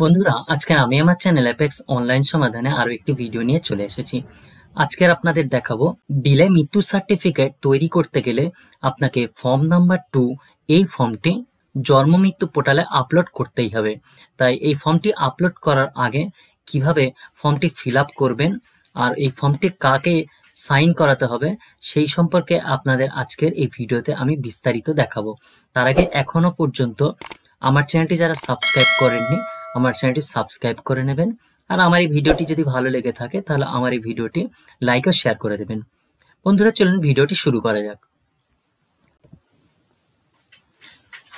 বন্ধুরা আজকে আমি আমার চ্যানেল অ্যাপেক্স অনলাইন সমাধানে আরও একটি ভিডিও নিয়ে চলে এসেছি আজকের আপনাদের দেখাবো ডিলে মৃত্যু সার্টিফিকেট তৈরি করতে গেলে আপনাকে ফর্ম নাম্বার টু এই ফর্মটি জন্ম মৃত্যু পোর্টালে আপলোড করতেই হবে তাই এই ফর্মটি আপলোড করার আগে কিভাবে ফর্মটি ফিল আপ করবেন আর এই ফর্মটি কাকে সাইন করাতে হবে সেই সম্পর্কে আপনাদের আজকের এই ভিডিওতে আমি বিস্তারিত দেখাবো তার আগে এখনো পর্যন্ত আমার চ্যানেলটি যারা সাবস্ক্রাইব করেননি আমার চ্যানেলটি সাবস্ক্রাইব করে নেবেন আর আমার এই ভিডিওটি যদি ভালো লেগে থাকে তাহলে আমার এই ভিডিওটি লাইক আর শেয়ার করে দেবেন বন্ধুরা চলুন ভিডিওটি শুরু করা যাক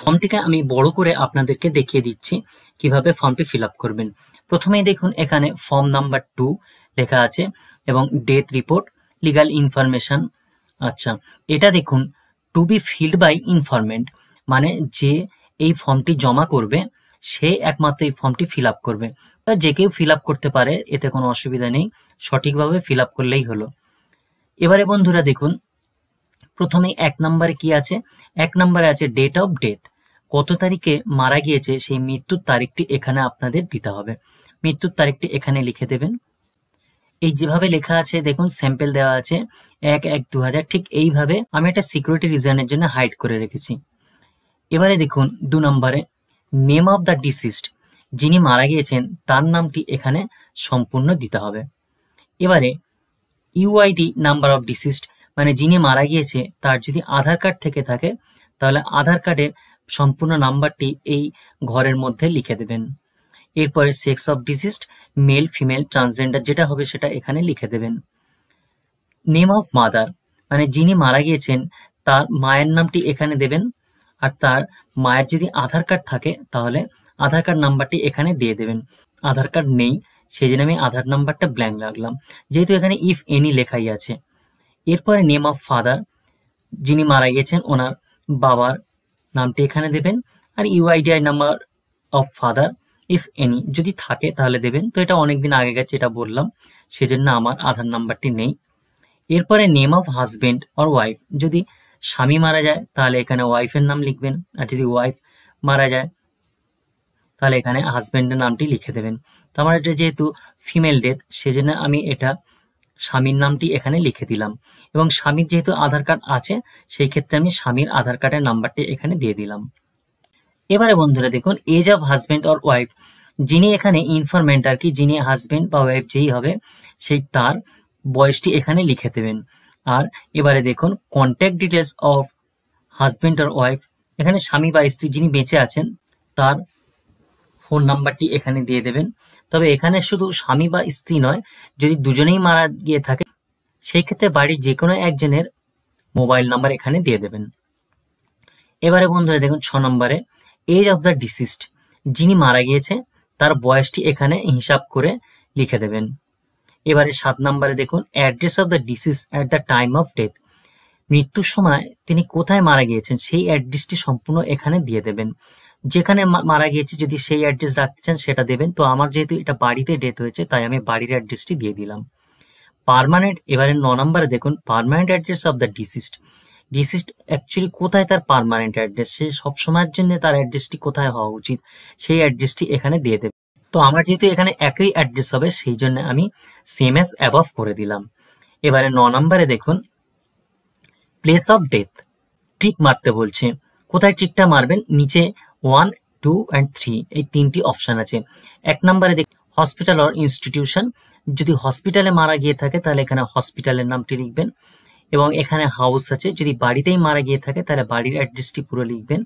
ফর্মটিকে আমি বড় করে আপনাদেরকে দেখিয়ে দিচ্ছি কিভাবে ফর্মটি ফিল করবেন প্রথমেই দেখুন এখানে ফর্ম নাম্বার টু লেখা আছে এবং ডেথ রিপোর্ট লিগাল ইনফরমেশন আচ্ছা এটা দেখুন to be filled by informant মানে যে এই ফর্মটি জমা করবে সে একমাত্র এই ফর্মটি ফিল আপ করবে বা যে কেউ ফিল আপ করতে পারে এতে কোনো অসুবিধা নেই সঠিকভাবে ফিল আপ করলেই হলো এবারে বন্ধুরা দেখুন প্রথমে এক নম্বরে কি আছে এক নম্বরে আছে ডেট অফ ডেথ কত তারিখে মারা গিয়েছে সেই মৃত্যুর তারিখটি এখানে আপনাদের দিতে হবে মৃত্যুর তারিখটি এখানে লিখে দেবেন এই যেভাবে লেখা আছে দেখুন স্যাম্পেল দেওয়া আছে এক এক দু ঠিক এইভাবে আমি একটা সিকিউরিটি রিজনের জন্য হাইড করে রেখেছি এবারে দেখুন দু নম্বরে নেম অব দ্য ডিসিস্ট যিনি মারা গিয়েছেন তার নামটি এখানে সম্পূর্ণ দিতে হবে এবারে ইউআইডি নাম্বার অফ ডিসিস্ট মানে যিনি মারা গিয়েছে তার যদি আধার কার্ড থেকে থাকে তাহলে আধার কার্ডের সম্পূর্ণ নাম্বারটি এই ঘরের মধ্যে লিখে দেবেন এরপরে sex of deceased male female transgender যেটা হবে সেটা এখানে লিখে দেবেন নেম অফ মাদার মানে যিনি মারা গিয়েছেন তার মায়ের নামটি এখানে দেবেন আর তার মায়ের যদি আধার কার্ড থাকে তাহলে আধার কার্ড নাম্বারটি এখানে দিয়ে দেবেন আধার কার্ড নেই সেই জন্য আমি আধার নাম্বারটা ব্ল্যাঙ্ক রাখলাম যেহেতু এখানে ইফ এনি লেখাই আছে এরপরে নেম অফ ফাদার যিনি মারা গিয়েছেন ওনার বাবার নামটি এখানে দেবেন আর UIDAI number of father if any যদি থাকে তাহলে দেবেন তো এটা অনেকদিন আগে গেছে এটা বললাম সেজন্য আমার আধার নাম্বারটি নেই এরপরে name of husband or wife যদি স্বামী মারা যায় তাহলে এখানে ওয়াইফের নাম লিখবেন আর যদি ওয়াইফ মারা যায় তাহলে এখানে হাজব্যান্ডের নামটি লিখে দেবেন তো আমার এটা যেহেতু ফিমেল ডেথ সেজন্য আমি এটা স্বামীর নামটি এখানে লিখে দিলাম এবং স্বামীর যেহেতু আধার কার্ড আছে সেই ক্ষেত্রে আমি স্বামীর আধার কার্ডের নাম্বারটি এখানে দিয়ে দিলাম এবারে বন্ধুরা দেখুন age of husband or wife যিনি এখানে ইনফরমেন্ট আর কি যিনি হাজব্যান্ড বা ওয়াইফ যেই হবে সেই তার বয়সটি এখানে লিখে দেবেন আর এবারে দেখুন কন্ট্যাক্ট ডিটেলস অফ হাজব্যান্ড আর ওয়াইফ এখানে স্বামী বা স্ত্রী যিনি বেঁচে আছেন তার ফোন নাম্বারটি এখানে দিয়ে দেবেন তবে এখানে শুধু স্বামী বা স্ত্রী নয় যদি দুজনেই মারা গিয়ে থাকে সেই ক্ষেত্রে বাড়ির যে কোনো একজনের মোবাইল নাম্বার এখানে দিয়ে দেবেন এবারে বন্ধুরা দেখুন ছ নম্বরে এজ অফ দ্য ডিসিসড যিনি মারা গিয়েছে তার বয়সটি এখানে হিসাব করে লিখে দেবেন এবারে সাত নম্বরে দেখুন address of the deceased at the time of death মৃত্যুর সময় তিনি কোথায় মারা গিয়েছেন সেই অ্যাড্রেসটি সম্পূর্ণ এখানে দিয়ে দেবেন যেখানে মারা গিয়েছে যদি সেই অ্যাড্রেস রাখতে চান সেটা দেবেন তো আমার যেহেতু এটা বাড়িতে ডেথ হয়েছে তাই আমি বাড়ির অ্যাড্রেসটি দিয়ে দিলাম পারমানেন্ট এবারে ন নম্বরে দেখুন permanent address of the deceased deceased actually কোথায় তার পারমানেন্ট অ্যাড্রেস সে সবসময়ের জন্য তার অ্যাড্রেসটি কোথায় হওয়া উচিত সেই অ্যাড্রেসটি এখানে দিয়ে দেবে তো আমার যেহেতু এখানে একই অ্যাড্রেস হবে সেই জন্য আমি সেম এস অ্যাবভ করে দিলাম এবারে ন নম্বরে দেখুন প্লেস অফ ডেথ ট্রিক মারতে বলছে কোথায় ট্রিকটা মারবেন নিচে ওয়ান টু অ্যান্ড থ্রি এই তিনটি অপশান আছে এক নম্বরে দেখ হসপিটাল অর ইনস্টিটিউশন যদি হসপিটালে মারা গিয়ে থাকে তাহলে এখানে হসপিটালের নামটি লিখবেন এবং এখানে হাউস আছে যদি বাড়িতেই মারা গিয়ে থাকে তাহলে বাড়ির অ্যাড্রেসটি পুরো লিখবেন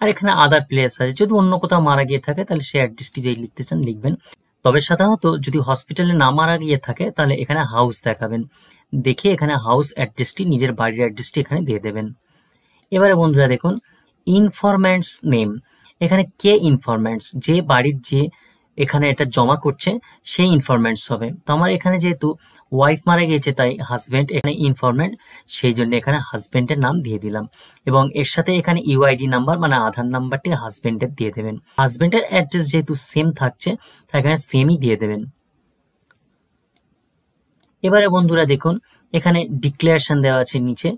আর এখানে আদার প্লেস আছে যদি অন্য কোথাও মারা গিয়ে থাকে তাহলে সেই অ্যাড্রেসটি যদি লিখতে চান লিখবেন তবে সাধারণত যদি হসপিটালে না মারা গিয়ে থাকে তাহলে এখানে হাউস দেখাবেন দেখে এখানে হাউস অ্যাড্রেসটি নিজের বাড়ির অ্যাড্রেসটি এখানে দিয়ে দেবেন এবারে বন্ধুরা দেখুন ইনফরম্যান্টস নেম এখানে কে ইনফরম্যান্টস যে বাড়ির যে এখানে এটা জমা করছে সেই ইনফরমেন্টস হবে তো আমার এখানে যেহেতু ওয়াইফ মারা গিয়েছে তাই হাজব্যান্ড এখানে ইনফরমেন্ট সেই জন্য এখানে হাজব্যান্ডের নাম দিয়ে দিলাম এবং এর সাথে এখানে ইউআইডি e নাম্বার মানে আধার নাম্বারটি হাজব্যান্ডের দিয়ে দেবেন হাজব্যান্ডের অ্যাড্রেস যেহেতু সেম থাকছে তাই এখানে সেমই দিয়ে দেবেন এবারে বন্ধুরা দেখুন এখানে ডিক্লারেশন দেওয়া আছে নিচে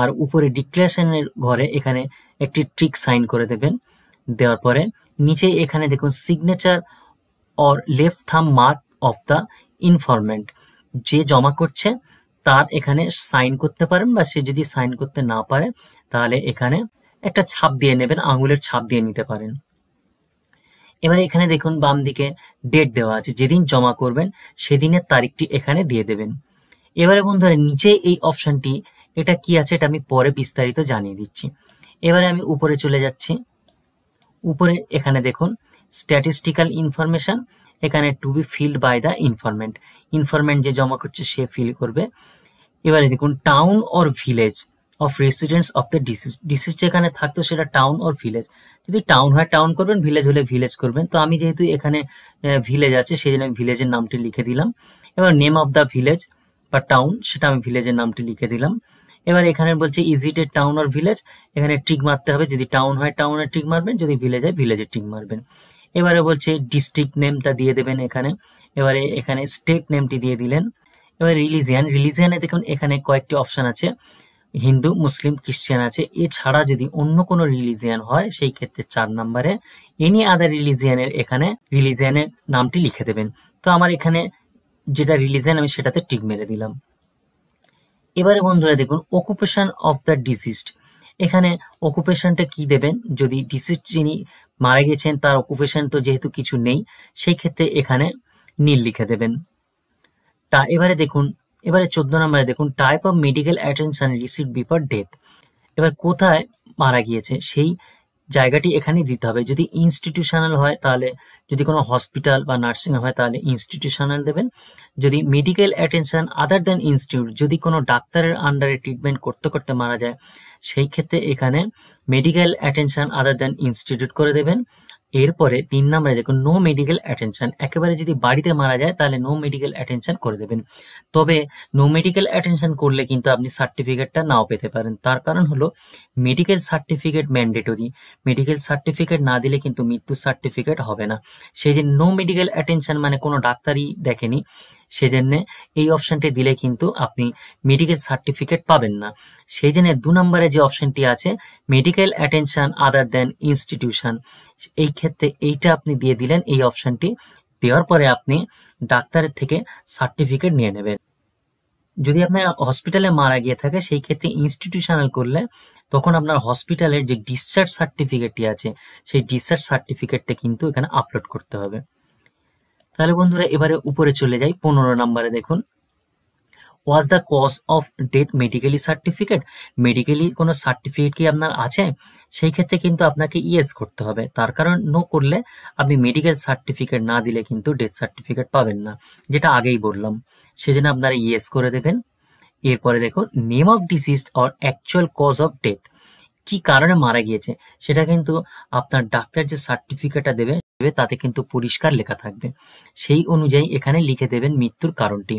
আর উপরে ডিক্লারেশনের ঘরে এখানে একটি ট্রিক সাইন করে দেবেন দেওয়ার পরে নিচে এখানে দেখুন signature or left thumb mark of the informant যে জমা করছে তার এখানে সাইন করতে পারেন বা সে যদি সাইন করতে না পারে তাহলে এখানে একটা ছাপ দিয়ে নেবেন আঙুলের ছাপ দিয়ে নিতে পারেন এবারে এখানে দেখুন বাম দিকে ডেট দেওয়া আছে যেদিন জমা করবেন সেদিনের তারিখটি এখানে দিয়ে দেবেন এবারে বন্ধুরা নিচে এই অপশানটি এটা কি আছে এটা আমি পরে বিস্তারিত জানিয়ে দিচ্ছি এবারে আমি উপরে চলে যাচ্ছি উপরে এখানে দেখুন স্ট্যাটিস্টিক্যাল ইনফরমেশন এখানে to be filled by the informant informant যে জমা করছে সে ফিল করবে এবারে দেখুন town or village of residence of the deceased deceased যেখানে থাকতো সেটা টাউন অর ভিলেজ যদি টাউন হয় টাউন করবেন ভিলেজ হলে ভিলেজ করবেন তো আমি যেহেতু এখানে ভিলেজ আছে সেই জন্য ভিলেজের নামটি লিখে দিলাম এবার নেম অফ দ্য ভিলেজ বা টাউন সেটা আমি ভিলেজের নামটি লিখে দিলাম এবার এখানে বলছে is it a town or village এখানে ট্রিক মারতে হবে যদি টাউন হয় টাউনের ট্রিক মারবেন যদি ভিলেজ হয় ভিলেজের ট্রিক মারবেন এবারে বলছে ডিস্ট্রিক্ট নেমটা দিয়ে দেবেন এখানে এবারে এখানে স্টেট নেমটি দিয়ে দিলেন এবার রিলিজিয়ান রিলিজিয়ানে দেখুন এখানে কয়েকটি অপশান আছে হিন্দু মুসলিম খ্রিশ্চান আছে এছাড়া যদি অন্য কোনো রিলিজিয়ান হয় সেই ক্ষেত্রে চার নম্বরে এনি আদার রিলিজিয়ানের এখানে রিলিজিয়ানের নামটি লিখে দেবেন তো আমার এখানে যেটা রিলিজিয়ান আমি সেটাতে টিক মেরে দিলাম এবারে বন্ধুরা দেখুন অকুপেশন অফ দ্য ডিসিস্ট এখানে অকুপেশনটা কি দেবেন যদি ডিসিজ যিনি মারা গিয়েছেন তার অকুপেশন তো যেহেতু কিছু নেই সেই ক্ষেত্রে এখানে নীল লিখে দেবেন তা এবারে দেখুন এবারে চোদ্দ নম্বরে দেখুন type of medical attention received before death এবার কোথায় মারা গিয়েছে সেই জায়গাটি এখানে দিতে হবে যদি ইনস্টিটিউশনাল হয় তাহলে যদি কোনো হসপিটাল বা নার্সিং হয় তাহলে ইনস্টিটিউশনাল দেবেন যদি medical attention other than institute যদি কোনো ডাক্তারের আন্ডারে ট্রিটমেন্ট করতে করতে মারা যায় সেই ক্ষেত্রে এখানে medical attention other than institute করে দেবেন এরপরে তিন নম্বরে দেখুন নো মেডিকেল অ্যাটেনশন একেবারে যদি বাড়িতে মারা যায় তাহলে নো মেডিকেল অ্যাটেনশন করে দেবেন তবে নো মেডিকেল অ্যাটেনশন করলে কিন্তু আপনি সার্টিফিকেটটা নাও পেতে পারেন তার কারণ হলো medical certificate mandatory medical certificate না দিলে কিন্তু মৃত্যু সার্টিফিকেট হবে না সেই যে নো মেডিকেল অ্যাটেনশন মানে কোনো ডাক্তারই দেখেনি সেজন্যে এই অপশানটি দিলে কিন্তু আপনি মেডিকেল সার্টিফিকেট পাবেন না সেই জন্য দু নম্বরে যে অপশানটি আছে medical attention other than institution এই ক্ষেত্রে এইটা আপনি দিয়ে দিলেন এই অপশানটি দেওয়ার পরে আপনি ডাক্তারের থেকে সার্টিফিকেট নিয়ে নেবেন যদি আপনার হসপিটালে মারা গিয়ে থাকে সেই ক্ষেত্রে ইনস্টিটিউশনাল করলে তখন আপনার হসপিটালের যে ডিসচার্জ সার্টিফিকেটটি আছে সেই ডিসচার্জ সার্টিফিকেটটা কিন্তু এখানে আপলোড করতে হবে তাহলে বন্ধুরা এবারে উপরে চলে যাই পনেরো নম্বরে দেখুন was the cause of death medically certificate medically কোনো সার্টিফিকেট কি আপনার আছে সেই ক্ষেত্রে কিন্তু আপনাকে ইয়েস করতে হবে তার কারণ নো করলে আপনি মেডিকেল সার্টিফিকেট না দিলে কিন্তু ডেথ সার্টিফিকেট পাবেন না যেটা আগেই বললাম সেজন্য আপনারা ইয়েস করে দেবেন এরপরে দেখুন name of disease or actual cause of death কি কারণে মারা গিয়েছে সেটা কিন্তু আপনার ডাক্তার যে সার্টিফিকেটটা দেবে দেবে তাতে কিন্তু পরিষ্কার লেখা থাকবে সেই অনুযায়ী এখানে লিখে দেবেন মৃত্যুর কারণটি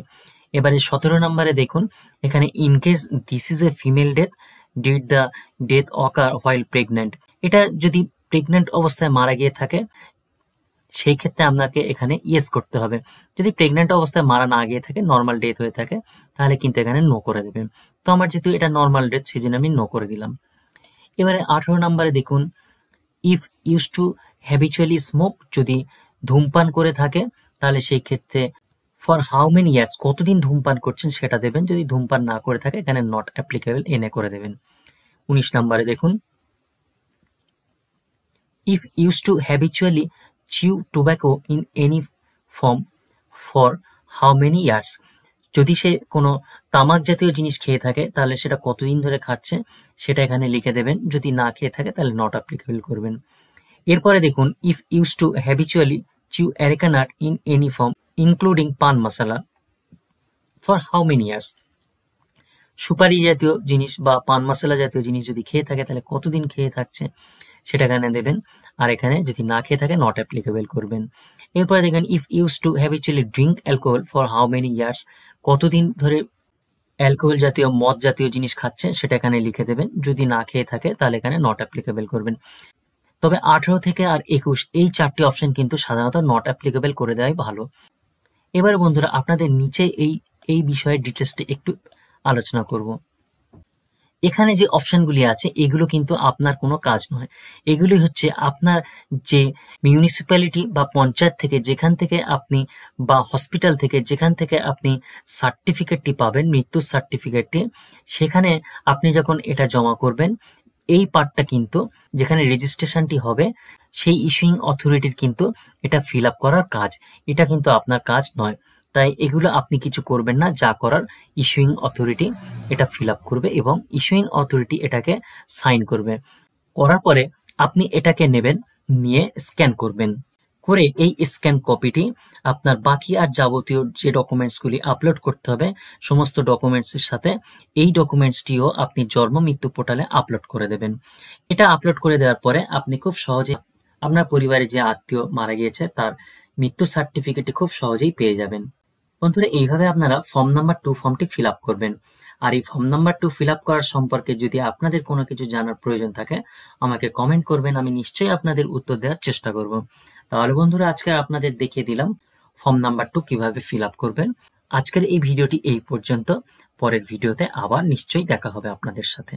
এবারে সতেরো নম্বরে দেখুন এখানে in case this is a female death did the death occur while pregnant এটা যদি প্রেগনেন্ট অবস্থায় মারা গিয়ে থাকে সেই ক্ষেত্রে আপনাকে এখানে ইয়েস করতে হবে যদি প্রেগনেন্ট অবস্থায় মারা না গিয়ে থাকে নর্মাল ডেথ হয়ে থাকে তাহলে কিন্তু এখানে নো করে দেবেন তো আমার যেহেতু এটা নর্মাল ডেথ সেই জন্য আমি নো করে দিলাম এবারে আঠেরো নম্বরে দেখুন if used to habitually smoke যদি ধূমপান করে থাকে তাহলে সেই ক্ষেত্রে ফর হাউ মেনি ইয়ার্স কতদিন ধূমপান করছেন সেটা দেবেন যদি ধূমপান না করে থাকে এখানে নট অ্যাপ্লিকেবল এনে করে দেবেন উনিশ নম্বরে দেখুন if used to habitually chew tobacco in any form for how many years যদি সে কোনো তামাক জাতীয় জিনিস খেয়ে থাকে তাহলে সেটা কতদিন ধরে খাচ্ছে সেটা এখানে লিখে দেবেন যদি না খেয়ে থাকে তাহলে নট অ্যাপ্লিকেবল করবেন এরপরে দেখুন if used to habitually chew areca in any form including paan masala for how many years সুপারি জাতীয় জিনিস বা পান মশলা জাতীয় জিনিস যদি খেয়ে থাকে তাহলে কতদিন খেয়ে থাকছে সেটা এখানে দেবেন আর এখানে যদি না খেয়ে থাকে নট অ্যাপ্লিকেবল করবেন এরপরে দেখবেন if used to habitually drink alcohol for how many years কতদিন ধরে অ্যালকোহল জাতীয় মদ জাতীয় জিনিস খাচ্ছেন সেটা এখানে লিখে দেবেন যদি না খেয়ে থাকে তাহলে এখানে নট অ্যাপ্লিকেবল করবেন তবে আঠেরো থেকে আর একুশ এই চারটি অপশন কিন্তু সাধারণত নট অ্যাপ্লিকেবল করে দেওয়াই ভালো এবার বন্ধুরা আপনাদের নিচে এই এই বিষয়ে ডিটেলসটি একটু আলোচনা করব এখানে যে অপশনগুলি আছে এগুলো কিন্তু আপনার কোনো কাজ নয় এগুলি হচ্ছে আপনার যে মিউনিসিপ্যালিটি বা পঞ্চায়েত থেকে যেখান থেকে আপনি বা হসপিটাল থেকে যেখান থেকে আপনি সার্টিফিকেটটি পাবেন মৃত্যুর সার্টিফিকেটটি সেখানে আপনি যখন এটা জমা করবেন এই পার্টটা কিন্তু যেখানে রেজিস্ট্রেশনটি হবে সেই ইস্যুইং অথরিটির কিন্তু এটা ফিল আপ করার কাজ এটা কিন্তু আপনার কাজ নয় তাই এগুলো আপনি কিছু করবেন না যা করার ইস্যুইং অথরিটি এটা ফিল আপ করবে এবং ইস্যুইং অথরিটি এটাকে সাইন করবে করার পরে আপনি এটাকে নেবেন নিয়ে স্ক্যান করবেন করে এই স্ক্যান কপিটি আপনার বাকি আর যাবতীয় যে ডকুমেন্টসগুলি আপলোড করতে হবে সমস্ত ডকুমেন্টসের সাথে এই ডকুমেন্টসটিও আপনি জন্ম মৃত্যু পোর্টালে আপলোড করে দেবেন এটা আপলোড করে দেওয়ার পরে আপনি খুব সহজে আপনার পরিবারে যে আত্মীয় মারা গিয়েছে তার মৃত্যু সার্টিফিকেটটি খুব সহজেই পেয়ে যাবেন বন্ধুরা এইভাবে আপনারা ফর্ম নাম্বার টু ফর্মটি ফিল আপ করবেন আর এই form number two fill up করার সম্পর্কে যদি আপনাদের কোনো কিছু জানার প্রয়োজন থাকে আমাকে কমেন্ট করবেন আমি নিশ্চয়ই আপনাদের উত্তর দেওয়ার চেষ্টা করব তাহলে বন্ধুরা আজকে আপনাদের দেখিয়ে দিলাম ফর্ম নাম্বার টু কিভাবে ফিল আপ করবেন আজকের এই ভিডিওটি এই পর্যন্ত পরের ভিডিওতে আবার নিশ্চয়ই দেখা হবে আপনাদের সাথে